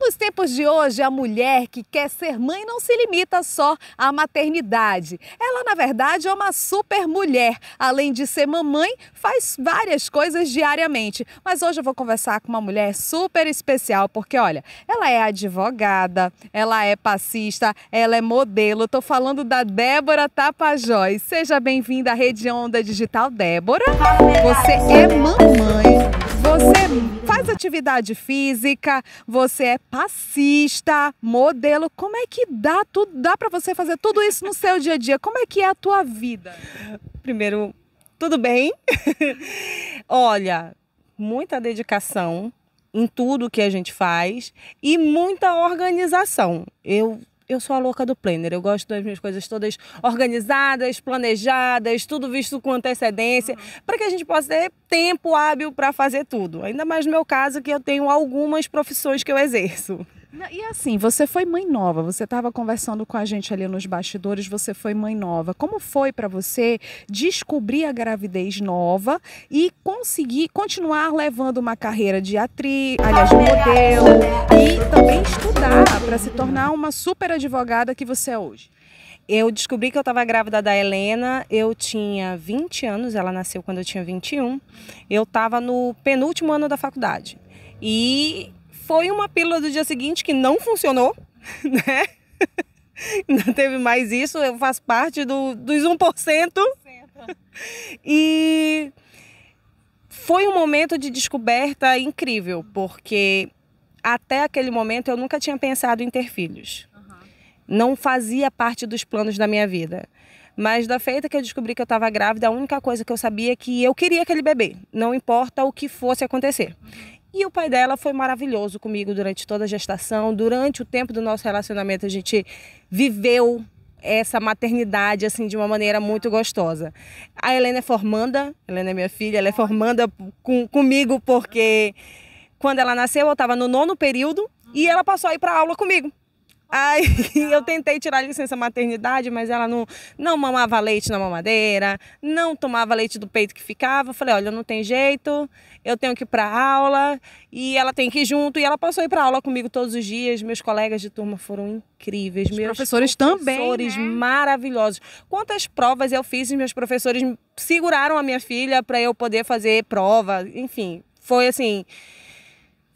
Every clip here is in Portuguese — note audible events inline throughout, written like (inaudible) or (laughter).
Nos tempos de hoje, a mulher que quer ser mãe não se limita só à maternidade. Ela, na verdade, é uma super mulher. Além de ser mamãe, faz várias coisas diariamente. Mas hoje eu vou conversar com uma mulher super especial, porque olha, ela é advogada, ela é passista, ela é modelo. Estou falando da Débora Tapajós. Seja bem-vinda à Rede Onda Digital, Débora. Você é mamãe você faz atividade física, você é passista, modelo. Como é que dá tudo? Dá para você fazer tudo isso no seu dia a dia? Como é que é a tua vida? Primeiro, tudo bem? (laughs) Olha, muita dedicação em tudo que a gente faz e muita organização. Eu eu sou a louca do planner. Eu gosto das minhas coisas todas organizadas, planejadas, tudo visto com antecedência, uhum. para que a gente possa ter tempo hábil para fazer tudo. Ainda mais no meu caso, que eu tenho algumas profissões que eu exerço. E assim, você foi mãe nova, você estava conversando com a gente ali nos bastidores, você foi mãe nova. Como foi para você descobrir a gravidez nova e conseguir continuar levando uma carreira de atriz, aliás, de modelo, e também estudar para se tornar uma super advogada que você é hoje? Eu descobri que eu estava grávida da Helena, eu tinha 20 anos, ela nasceu quando eu tinha 21. Eu estava no penúltimo ano da faculdade. E foi uma pílula do dia seguinte que não funcionou, (laughs) né? Não teve mais isso, eu faço parte do, dos 1%. E foi um momento de descoberta incrível, porque até aquele momento eu nunca tinha pensado em ter filhos não fazia parte dos planos da minha vida. Mas da feita que eu descobri que eu estava grávida, a única coisa que eu sabia é que eu queria aquele bebê, não importa o que fosse acontecer. E o pai dela foi maravilhoso comigo durante toda a gestação, durante o tempo do nosso relacionamento a gente viveu essa maternidade assim de uma maneira muito gostosa. A Helena é formanda, Helena é minha filha, ela é formanda com, comigo porque quando ela nasceu eu estava no nono período e ela passou a ir para aula comigo. Aí (laughs) eu tentei tirar a licença maternidade, mas ela não, não mamava leite na mamadeira, não tomava leite do peito que ficava. Eu falei, olha, não tem jeito, eu tenho que ir para aula e ela tem que ir junto. E ela passou a ir para aula comigo todos os dias. Meus colegas de turma foram incríveis. Os meus professores, professores também. Né? maravilhosos. Quantas provas eu fiz e meus professores seguraram a minha filha para eu poder fazer prova. Enfim, foi assim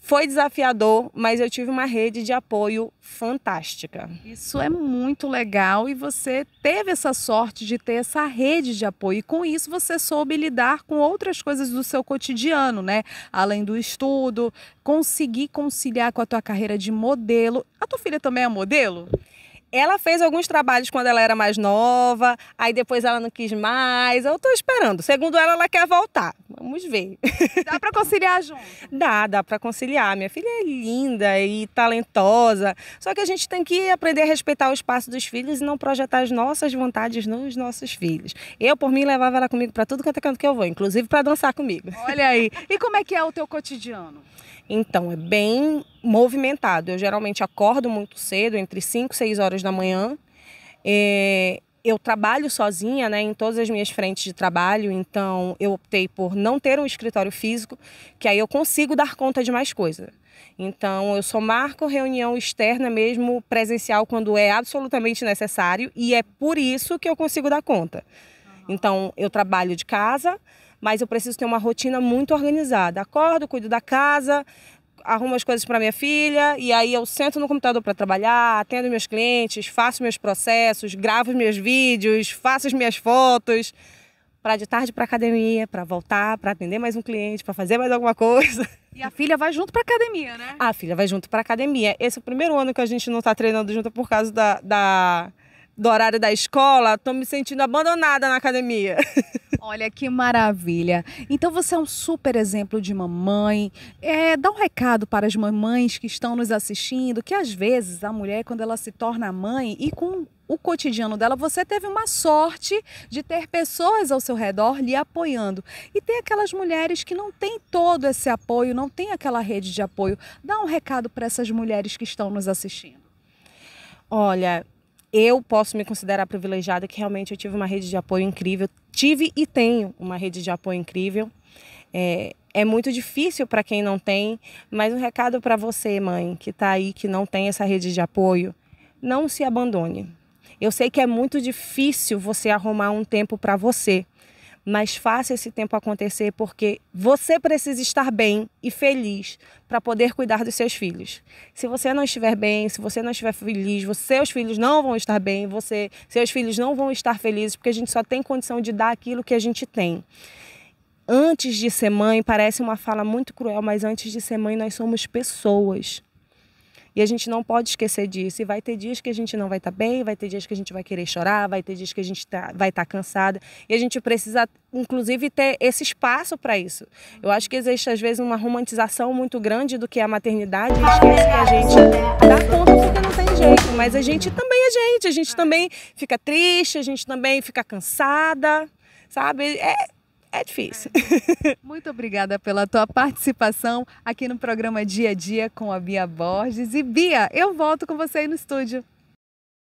foi desafiador, mas eu tive uma rede de apoio fantástica. Isso é muito legal e você teve essa sorte de ter essa rede de apoio. E com isso você soube lidar com outras coisas do seu cotidiano, né? Além do estudo, conseguir conciliar com a tua carreira de modelo. A tua filha também é modelo? Ela fez alguns trabalhos quando ela era mais nova, aí depois ela não quis mais. Eu estou esperando. Segundo ela, ela quer voltar. Vamos ver. Dá para conciliar junto? (laughs) Dá, dá para conciliar. Minha filha é linda e talentosa. Só que a gente tem que aprender a respeitar o espaço dos filhos e não projetar as nossas vontades nos nossos filhos. Eu, por mim, levava ela comigo para tudo quanto é canto que eu vou, inclusive para dançar comigo. Olha aí. E como é que é o teu cotidiano? Então é bem movimentado. Eu geralmente acordo muito cedo, entre 5 e 6 horas da manhã. É, eu trabalho sozinha, né, em todas as minhas frentes de trabalho, então eu optei por não ter um escritório físico, que aí eu consigo dar conta de mais coisas. Então eu só marco reunião externa mesmo presencial quando é absolutamente necessário e é por isso que eu consigo dar conta. Então eu trabalho de casa, mas eu preciso ter uma rotina muito organizada. Acordo, cuido da casa, arrumo as coisas para minha filha e aí eu sento no computador para trabalhar, atendo meus clientes, faço meus processos, gravo meus vídeos, faço as minhas fotos, para de tarde para academia, para voltar, para atender mais um cliente, para fazer mais alguma coisa. E a filha vai junto para academia, né? A filha vai junto para academia. Esse é o primeiro ano que a gente não está treinando junto por causa da, da do horário da escola, estou me sentindo abandonada na academia. (laughs) Olha que maravilha. Então você é um super exemplo de mamãe. É, dá um recado para as mamães que estão nos assistindo, que às vezes a mulher, quando ela se torna mãe e com o cotidiano dela, você teve uma sorte de ter pessoas ao seu redor lhe apoiando. E tem aquelas mulheres que não têm todo esse apoio, não tem aquela rede de apoio. Dá um recado para essas mulheres que estão nos assistindo. Olha, eu posso me considerar privilegiada que realmente eu tive uma rede de apoio incrível, tive e tenho uma rede de apoio incrível. É, é muito difícil para quem não tem, mas um recado para você, mãe, que está aí, que não tem essa rede de apoio, não se abandone. Eu sei que é muito difícil você arrumar um tempo para você, mas faça esse tempo acontecer porque você precisa estar bem e feliz para poder cuidar dos seus filhos. Se você não estiver bem, se você não estiver feliz, seus filhos não vão estar bem, você, seus filhos não vão estar felizes porque a gente só tem condição de dar aquilo que a gente tem. Antes de ser mãe, parece uma fala muito cruel, mas antes de ser mãe, nós somos pessoas. E a gente não pode esquecer disso. E vai ter dias que a gente não vai estar tá bem, vai ter dias que a gente vai querer chorar, vai ter dias que a gente tá, vai estar tá cansada. E a gente precisa, inclusive, ter esse espaço para isso. Eu acho que existe, às vezes, uma romantização muito grande do que é a maternidade e esquece que a gente dá conta porque não tem jeito. Mas a gente também é gente, a gente também fica triste, a gente também fica cansada, sabe? É, é difícil. É. Muito obrigada pela tua participação aqui no programa Dia a Dia com a Bia Borges. E Bia, eu volto com você aí no estúdio.